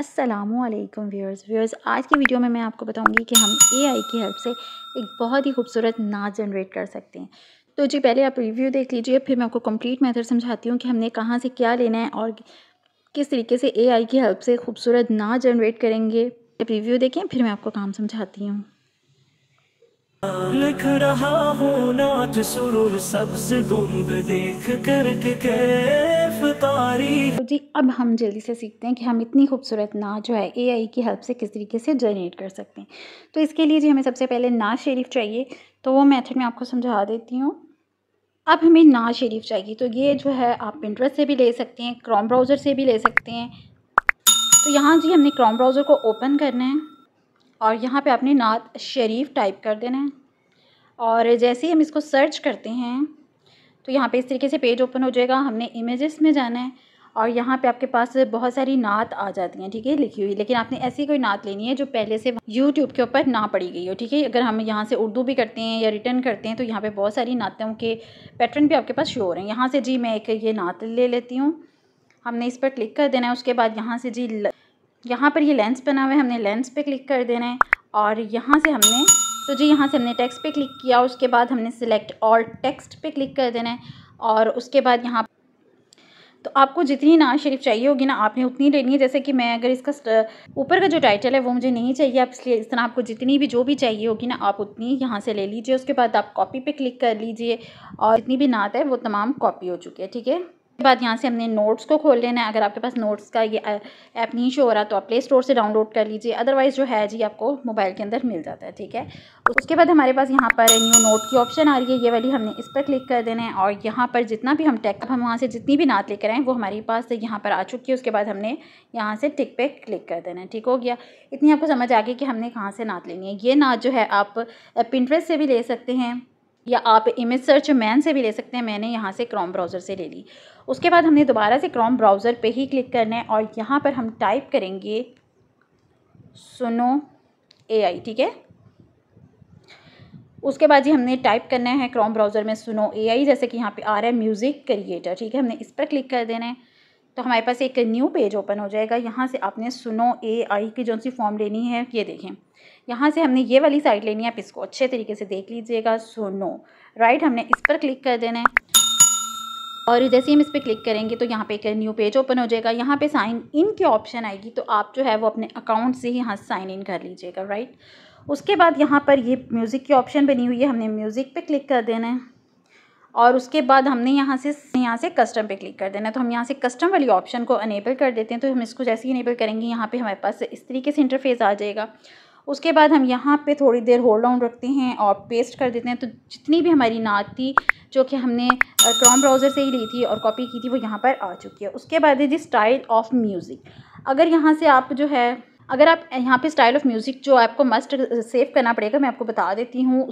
अस्सलाम वालेकुम viewers viewers आज की वीडियो में मैं आपको बताऊंगी कि हम एआई की हेल्प से एक बहुत ही खूबसूरत नाच जनरेट कर सकते हैं तो जी पहले आप रिव्यू देख लीजिए फिर मैं आपको कंप्लीट मेथड समझाती हूँ कि हमने कहाँ से क्या लेना है और किस तरीके से एआई की हेल्प से खूबसूरत नाच जनरेट करेंगे आप रिव्यू देखें फिर मैं आपको काम समझाती हूँ लिख रहा हूँ नाच सुरूर सबसे गुम्ब देख कर तो जी अब हम जल्दी से सीखते हैं कि हम इतनी खूबसूरत ना जो है एआई की हेल्प से किस तरीके से जनरेट कर सकते हैं तो इसके लिए जी हमें सबसे पहले ना शरीफ चाहिए तो वो मेथड मैं आपको समझा देती हूँ अब हमें ना शरीफ चाहिए तो ये जो है आप इंटरेस्ट से भी ले सकते हैं क्रोम ब्राउज़र से भी ले सकते हैं तो यहाँ जी हमने क्रोम ब्राउज़र को ओपन करना है और यहाँ पे आपने नात शरीफ टाइप कर देना है और जैसे ही हम इसको सर्च करते हैं तो यहाँ पे इस तरीके से पेज ओपन हो जाएगा हमने इमेजेस में जाना है और यहाँ पे आपके पास बहुत सारी नात आ जाती हैं ठीक है लिखी हुई लेकिन आपने ऐसी कोई नात लेनी है जो पहले से यूट्यूब के ऊपर ना पड़ी गई हो ठीक है अगर हम यहाँ से उर्दू भी करते हैं या रिटर्न करते हैं तो यहाँ पर बहुत सारी नातों के पैटर्न भी आपके पास शो हो रहे हैं यहाँ से जी मैं एक ये नात ले लेती हूँ हमने इस पर क्लिक कर देना है उसके बाद यहाँ से जी ल... यहाँ पर ये लेंस बना हुआ है हमने लेंस पे क्लिक कर देना है और यहाँ से हमने तो जी यहाँ से हमने टेक्स्ट पे क्लिक किया उसके बाद हमने सिलेक्ट ऑल टेक्स्ट पे क्लिक कर देना है और उसके बाद यहाँ तो आपको जितनी ना शरीफ चाहिए होगी ना आपने उतनी लेनी है जैसे कि मैं अगर इसका ऊपर का जो टाइटल है वो मुझे नहीं चाहिए आप इसलिए इस तरह आपको जितनी भी जो भी चाहिए होगी ना आप उतनी यहाँ से ले लीजिए उसके बाद आप कॉपी पर क्लिक कर लीजिए और जितनी भी नात है वो तमाम कॉपी हो चुकी है ठीक है उसके बाद यहाँ से हमने नोट्स को खोल लेना है अगर आपके पास नोट्स का ये ऐप नहीं शो हो रहा तो आप प्ले स्टोर से डाउनलोड कर लीजिए अदरवाइज़ जो है जी आपको मोबाइल के अंदर मिल जाता है ठीक है उसके बाद हमारे पास यहाँ पर न्यू नोट की ऑप्शन आ रही है ये वाली हमने इस पर क्लिक कर देना है और यहाँ पर जितना भी हम टेक हम वहाँ से जितनी भी नात लेकर आएँ वो हमारे पास यहाँ पर आ चुकी है उसके बाद हमने यहाँ से टिक पे क्लिक कर देना है ठीक हो गया इतनी आपको समझ आ गई कि हमने कहाँ से नात लेनी है ये नात जो है आप पिंट्रेस से भी ले सकते हैं या आप इमेज सर्च मैन से भी ले सकते हैं मैंने यहाँ से क्रोम ब्राउज़र से ले ली उसके बाद हमने दोबारा से क्रोम ब्राउज़र पे ही क्लिक करना है और यहाँ पर हम टाइप करेंगे सुनो एआई ठीक है उसके बाद जी हमने टाइप करना है क्रोम ब्राउज़र में सुनो एआई जैसे कि यहाँ पे आ रहा है म्यूज़िक क्रिएटर ठीक है हमने इस पर क्लिक कर देना है तो हमारे पास एक न्यू पेज ओपन हो जाएगा यहाँ से आपने सुनो ए आई की जो सी फॉर्म लेनी है ये देखें यहाँ से हमने ये वाली साइड लेनी है आप इसको अच्छे तरीके से देख लीजिएगा सुनो राइट हमने इस पर क्लिक कर देना है और जैसे हम इस पर क्लिक करेंगे तो यहाँ पे एक न्यू पेज ओपन हो जाएगा यहाँ पे साइन इन की ऑप्शन आएगी तो आप जो है वो अपने अकाउंट से ही यहाँ साइन इन कर लीजिएगा राइट उसके बाद यहाँ पर ये म्यूज़िक की ऑप्शन बनी हुई है हमने म्यूज़िक पे क्लिक कर देना है और उसके बाद हमने यहाँ से यहाँ से कस्टम पे क्लिक कर देना तो हम यहाँ से कस्टम वाली ऑप्शन को अनेबल कर देते हैं तो हम इसको जैसे ही अनेबल करेंगे यहाँ पे हमारे पास इस तरीके से इंटरफेस आ जाएगा उसके बाद हम यहाँ पे थोड़ी देर होल्ड ऑन रखते हैं और पेस्ट कर देते हैं तो जितनी भी हमारी नात थी जो कि हमने क्रॉम ब्राउज़र से ही ली थी और कॉपी की थी वो यहाँ पर आ चुकी है उसके बाद है जी स्टाइल ऑफ म्यूज़िक अगर यहाँ से आप जो है अगर आप यहाँ पर स्टाइल ऑफ म्यूज़िक जो आपको मस्ट सेव करना पड़ेगा मैं आपको बता देती हूँ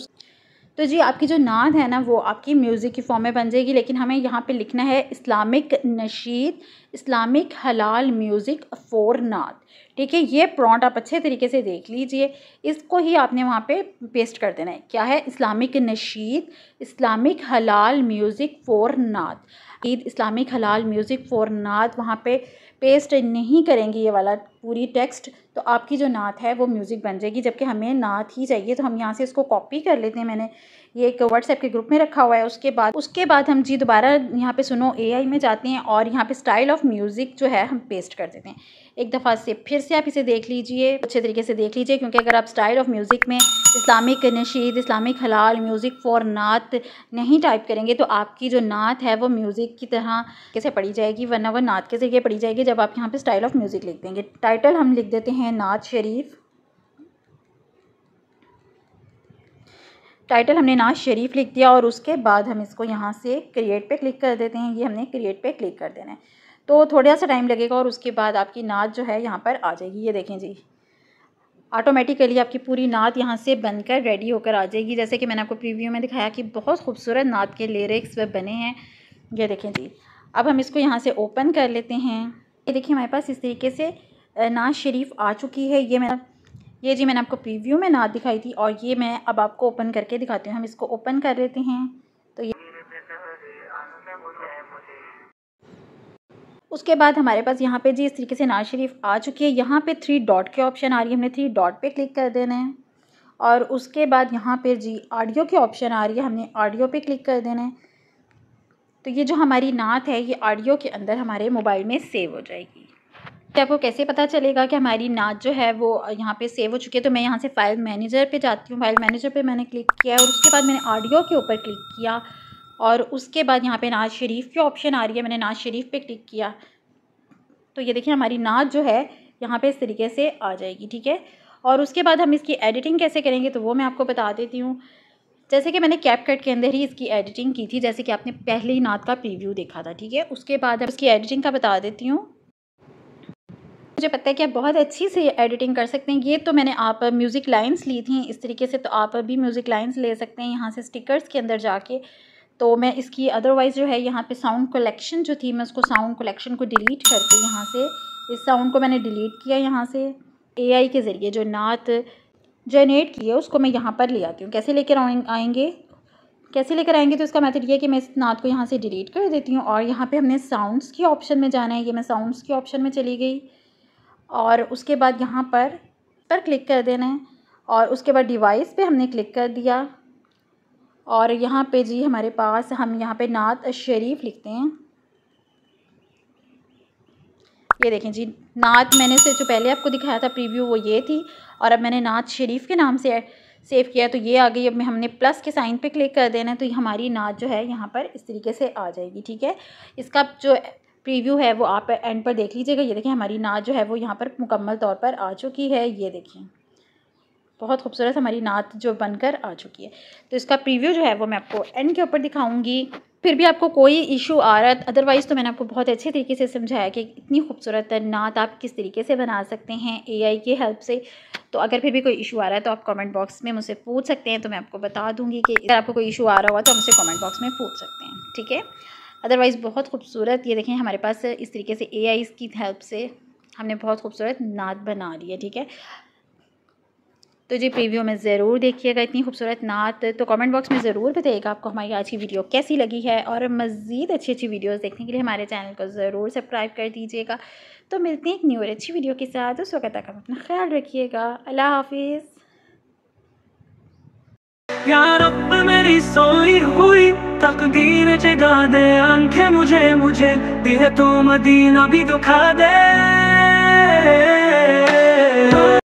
तो जी आपकी जो नाद है ना वो आपकी म्यूज़िक की फॉर्म में बन जाएगी लेकिन हमें यहाँ पे लिखना है इस्लामिक नशीद इस्लामिक हलाल म्यूज़िक फॉर नाद ठीक है ये प्रॉन्ट आप अच्छे तरीके से देख लीजिए इसको ही आपने वहाँ पे पेस्ट कर देना है क्या है इस्लामिक नशीद इस्लामिक हलाल म्यूज़िक फॉर नाद ईद इस्लामिक हलाल म्यूज़िक फॉर नाद वहाँ पे पेस्ट नहीं करेंगे ये वाला पूरी टेक्स्ट तो आपकी जो नात है वो म्यूज़िक बन जाएगी जबकि हमें नात ही चाहिए तो हम यहाँ से इसको कॉपी कर लेते हैं मैंने ये एक व्हाट्सएप के ग्रुप में रखा हुआ है उसके बाद उसके बाद हम जी दोबारा यहाँ पे सुनो एआई में जाते हैं और यहाँ पे स्टाइल ऑफ म्यूज़िक जो है हम पेस्ट कर देते हैं एक दफ़ा से फिर से आप इसे देख लीजिए अच्छे तरीके से देख लीजिए क्योंकि अगर आप स्टाइल ऑफ म्यूज़िक में इस्लामिक नशीद इस्लामिक हलाल म्यूज़िक फॉर नात नहीं टाइप करेंगे तो आपकी जो नात है वो म्यूज़िक की तरह कैसे पढ़ी जाएगी वरना वह नात के ज़रिए पढ़ी जाएगी जब आप यहाँ पर स्टाइल ऑफ म्यूज़िक लिख देंगे टाइटल हम लिख देते हैं नाज शरीफ टाइटल हमने नाज शरीफ लिख दिया और उसके बाद हम इसको यहाँ से क्रिएट पे क्लिक कर देते हैं ये हमने क्रिएट पे क्लिक कर देना है तो थोड़ा सा टाइम लगेगा और उसके बाद आपकी नाच जो है यहाँ पर आ जाएगी ये देखें जी ऑटोमेटिकली आपकी पूरी नात यहाँ से बनकर रेडी होकर आ जाएगी जैसे कि मैंने आपको प्रीव्यू में दिखाया कि बहुत खूबसूरत नात के लिरिक्स वह बने हैं ये देखें जी अब हम इसको यहाँ से ओपन कर लेते हैं ये देखिए हमारे पास इस तरीके से नाज शरीफ आ चुकी है ये मैं ये जी मैंने आपको प्रीव्यू में नाद दिखाई थी और ये मैं अब आपको ओपन करके दिखाती हूँ हम इसको ओपन कर लेते हैं तो ये उसके बाद हमारे पास यहाँ पे जी इस तरीके से नाज शरीफ आ चुकी है यहाँ पे थ्री डॉट के ऑप्शन आ रही है हमने थ्री डॉट पे क्लिक कर देना है और उसके बाद यहाँ पे जी ऑडियो के ऑप्शन आ रही है हमने ऑडियो पे क्लिक कर देना है तो ये जो हमारी नात है ये ऑडियो के अंदर हमारे मोबाइल में सेव हो जाएगी कि तो आपको कैसे पता चलेगा कि हमारी नाच जो है वो यहाँ पे सेव हो चुकी है तो मैं यहाँ से फाइल मैनेजर पे जाती हूँ फाइल मैनेजर पे मैंने क्लिक किया और उसके बाद मैंने ऑडियो के ऊपर क्लिक किया और उसके बाद यहाँ पे नाज शरीफ की ऑप्शन आ रही है मैंने नाज शरीफ पे क्लिक किया तो ये देखिए हमारी नाच जो है यहाँ पर इस तरीके से आ जाएगी ठीक है और उसके बाद हम इसकी एडिटिंग कैसे करेंगे तो वो मैं आपको बता देती हूँ जैसे कि मैंने कैप कट के अंदर ही इसकी एडिटिंग की थी जैसे कि आपने पहले ही नात का प्रीव्यू देखा था ठीक है उसके बाद अब इसकी एडिटिंग का बता देती हूँ मुझे पता है कि आप बहुत अच्छी से एडिटिंग कर सकते हैं ये तो मैंने आप म्यूज़िक लाइंस ली थी इस तरीके से तो आप भी म्यूज़िक लाइंस ले सकते हैं यहाँ से स्टिकर्स के अंदर जाके तो मैं इसकी अदरवाइज़ जो है यहाँ पे साउंड कलेक्शन जो थी मैं उसको साउंड कलेक्शन को डिलीट करके यहाँ से इस साउंड को मैंने डिलीट किया यहाँ से ए के ज़रिए जो नात जनरेट किए उसको मैं यहाँ पर ले आती हूँ कैसे लेकर आएंगे कैसे लेकर आएंगे तो इसका मेथड ये है कि मैं इस नात को यहाँ से डिलीट कर देती हूँ और यहाँ पे हमने साउंड्स के ऑप्शन में जाना है ये मैं साउंड्स के ऑप्शन में चली गई और उसके बाद यहाँ पर पर क्लिक कर देना है और उसके बाद डिवाइस पे हमने क्लिक कर दिया और यहाँ पे जी हमारे पास हम यहाँ पे नात शरीफ लिखते हैं ये देखें जी नात मैंने से जो पहले आपको दिखाया था प्रीव्यू वो ये थी और अब मैंने नात शरीफ के नाम से सेव किया तो ये आ गई अब मैं हमने प्लस के साइन पे क्लिक कर देना है तो हमारी नात जो है यहाँ पर इस तरीके से आ जाएगी ठीक है इसका जो प्रीव्यू है वो आप एंड पर देख लीजिएगा ये देखिए हमारी नाच जो है वो यहाँ पर मुकम्मल तौर पर आ चुकी है ये देखिए बहुत खूबसूरत हमारी नात जो बनकर आ चुकी है तो इसका प्रीव्यू जो है वो मैं आपको एंड के ऊपर दिखाऊंगी फिर भी आपको कोई इशू आ रहा है अदरवाइज़ तो मैंने आपको बहुत अच्छे तरीके से समझाया कि इतनी खूबसूरत नात आप किस तरीके से बना सकते हैं एआई की हेल्प से तो अगर फिर भी कोई इशू आ रहा है तो आप कमेंट बॉक्स में मुझसे पूछ सकते हैं तो मैं आपको बता दूँगी कि अगर आपको कोई इशू आ रहा हुआ तो हमसे कॉमेंट बॉक्स में पूछ सकते हैं ठीक है अदरवाइज़ बहुत खूबसूरत ये देखें हमारे पास इस तरीके से ए आई की हेल्प से हमने बहुत खूबसूरत नात बना ली है ठीक है तो जी प्रीव्यू में ज़रूर देखिएगा इतनी खूबसूरत नात तो कमेंट बॉक्स में ज़रूर बताइएगा आपको हमारी आज की वीडियो कैसी लगी है और मज़ीद अच्छी अच्छी वीडियोस देखने के लिए हमारे चैनल को ज़रूर सब्सक्राइब कर दीजिएगा तो मिलते हैं एक न्यू और अच्छी वीडियो के साथ उस वक्त तक आप अपना ख्याल रखिएगा अल्लाह हाफिज़ मेरी सोई हुई तकदीर जगा दे आंखें मुझे मुझे दिल तो मदीना भी दुखा दे